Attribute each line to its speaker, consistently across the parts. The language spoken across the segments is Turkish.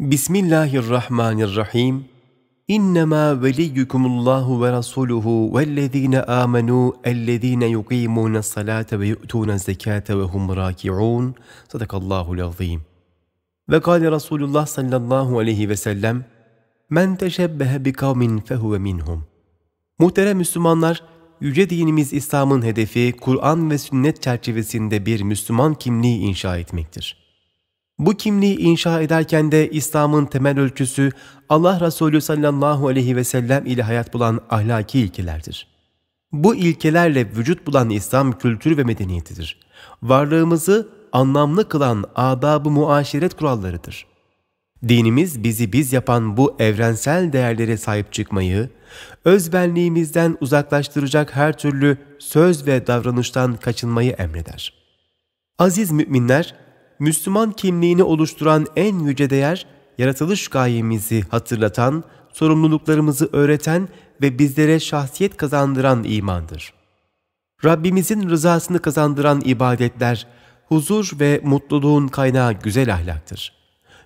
Speaker 1: Bismillahirrahmanirrahim. İnnemâ veliyyükumullâhu ve rasuluhu vellezîne âmenû ellezîne yukîmûne salâte ve yu'tûne zekâte ve hum râki'ûn. Sadakallâhu l-azîm. Ve kâle Resulullah sallallahu aleyhi ve sellem Men teşebbehe bi kavmin fehuve minhum. Muhterem Müslümanlar, yüce dinimiz İslam'ın hedefi Kur'an ve sünnet çerçevesinde bir Müslüman kimliği inşa etmektir. Bu kimliği inşa ederken de İslam'ın temel ölçüsü Allah Resulü sallallahu aleyhi ve sellem ile hayat bulan ahlaki ilkelerdir. Bu ilkelerle vücut bulan İslam kültürü ve medeniyetidir. Varlığımızı anlamlı kılan adab-ı muaşeret kurallarıdır. Dinimiz bizi biz yapan bu evrensel değerlere sahip çıkmayı, özbenliğimizden uzaklaştıracak her türlü söz ve davranıştan kaçınmayı emreder. Aziz müminler, Müslüman kimliğini oluşturan en yüce değer, yaratılış gayemizi hatırlatan, sorumluluklarımızı öğreten ve bizlere şahsiyet kazandıran imandır. Rabbimizin rızasını kazandıran ibadetler, huzur ve mutluluğun kaynağı güzel ahlaktır.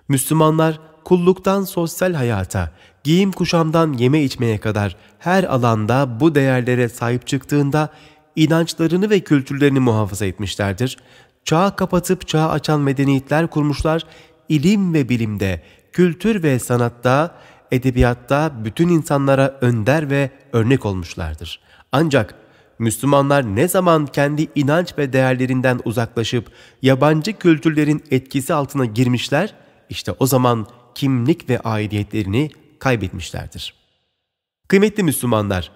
Speaker 1: Müslümanlar kulluktan sosyal hayata, giyim kuşamdan yeme içmeye kadar her alanda bu değerlere sahip çıktığında inançlarını ve kültürlerini muhafaza etmişlerdir çağı kapatıp çağı açan medeniyetler kurmuşlar, ilim ve bilimde, kültür ve sanatta, edebiyatta bütün insanlara önder ve örnek olmuşlardır. Ancak Müslümanlar ne zaman kendi inanç ve değerlerinden uzaklaşıp yabancı kültürlerin etkisi altına girmişler, işte o zaman kimlik ve aidiyetlerini kaybetmişlerdir. Kıymetli Müslümanlar,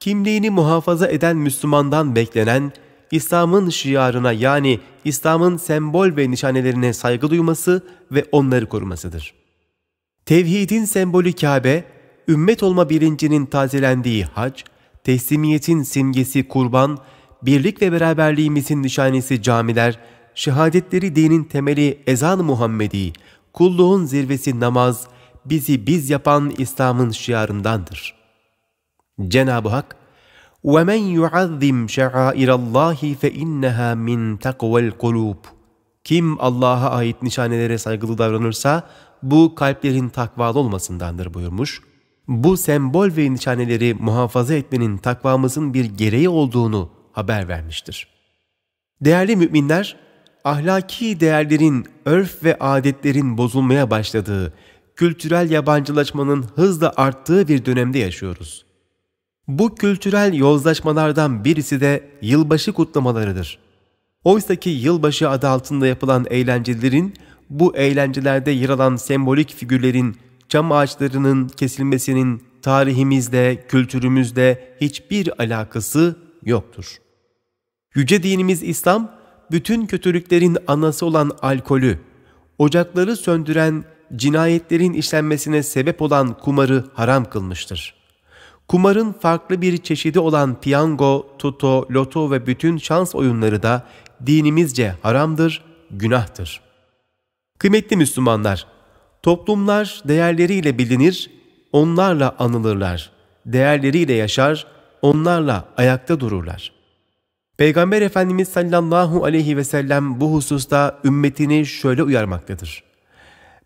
Speaker 1: kimliğini muhafaza eden Müslümandan beklenen İslam'ın şiarına yani İslam'ın sembol ve nişanelerine saygı duyması ve onları korumasıdır. Tevhidin sembolü Kabe, ümmet olma bilincinin tazelendiği hac, teslimiyetin simgesi kurban, birlik ve beraberliğimizin nişanesi camiler, şehadetleri dinin temeli ezan Muhammedi, kulluğun zirvesi namaz, bizi biz yapan İslam'ın şiarındandır. Cenab-ı Hak, وَمَنْ يُعَذِّمْ شَعَائِرَ اللّٰهِ فَاِنَّهَا مِنْ تَقْوَ الْقُلُوبِ Kim Allah'a ait nişanelere saygılı davranırsa bu kalplerin takvalı olmasındandır buyurmuş. Bu sembol ve nişaneleri muhafaza etmenin takvamızın bir gereği olduğunu haber vermiştir. Değerli müminler, ahlaki değerlerin, örf ve adetlerin bozulmaya başladığı, kültürel yabancılaşmanın hızla arttığı bir dönemde yaşıyoruz. Bu kültürel yozlaşmalardan birisi de yılbaşı kutlamalarıdır. Oysaki yılbaşı adı altında yapılan eğlencelerin, bu eğlencelerde yer alan sembolik figürlerin, cam ağaçlarının kesilmesinin tarihimizde, kültürümüzde hiçbir alakası yoktur. Yüce dinimiz İslam, bütün kötülüklerin anası olan alkolü, ocakları söndüren, cinayetlerin işlenmesine sebep olan kumarı haram kılmıştır. Kumarın farklı bir çeşidi olan piyango, tuto, loto ve bütün şans oyunları da dinimizce haramdır, günahtır. Kıymetli Müslümanlar, toplumlar değerleriyle bilinir, onlarla anılırlar. Değerleriyle yaşar, onlarla ayakta dururlar. Peygamber Efendimiz sallallahu aleyhi ve sellem bu hususta ümmetini şöyle uyarmaktadır.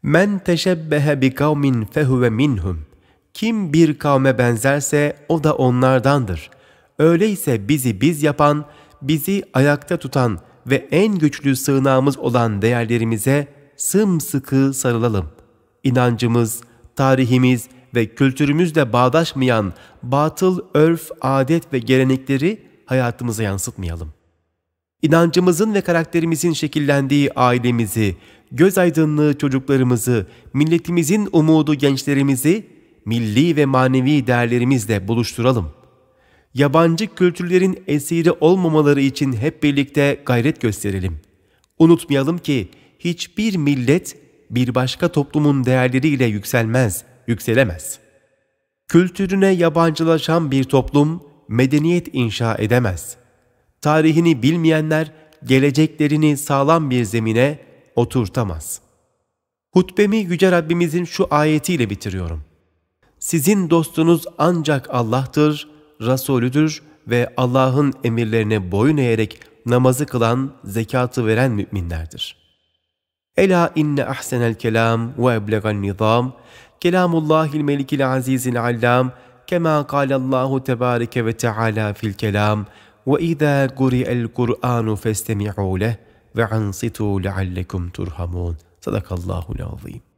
Speaker 1: Men teşebbehe bi kavmin fehuve minhum. Kim bir kavme benzerse o da onlardandır. Öyleyse bizi biz yapan, bizi ayakta tutan ve en güçlü sığınağımız olan değerlerimize sımsıkı sarılalım. İnancımız, tarihimiz ve kültürümüzle bağdaşmayan batıl örf, adet ve gelenekleri hayatımıza yansıtmayalım. İnancımızın ve karakterimizin şekillendiği ailemizi, göz aydınlığı çocuklarımızı, milletimizin umudu gençlerimizi milli ve manevi değerlerimizle buluşturalım. Yabancı kültürlerin esiri olmamaları için hep birlikte gayret gösterelim. Unutmayalım ki hiçbir millet bir başka toplumun değerleriyle yükselmez, yükselemez. Kültürüne yabancılaşan bir toplum medeniyet inşa edemez. Tarihini bilmeyenler geleceklerini sağlam bir zemine oturtamaz. Hutbemi Yüce Rabbimizin şu ayetiyle bitiriyorum. Sizin dostunuz ancak Allah'tır, Resulüdür ve Allah'ın emirlerine boyun eğerek namazı kılan, zekatı veren müminlerdir. Ela inne ahsenel kelam ve eblegan nizam, kelamullahil melikil azizil allam, kema kalallahu tebareke ve teala fil kelam, ve izâ guri'el kur'anu festemi'û leh ve ansitu leallekum turhamun. Sadakallahul azim.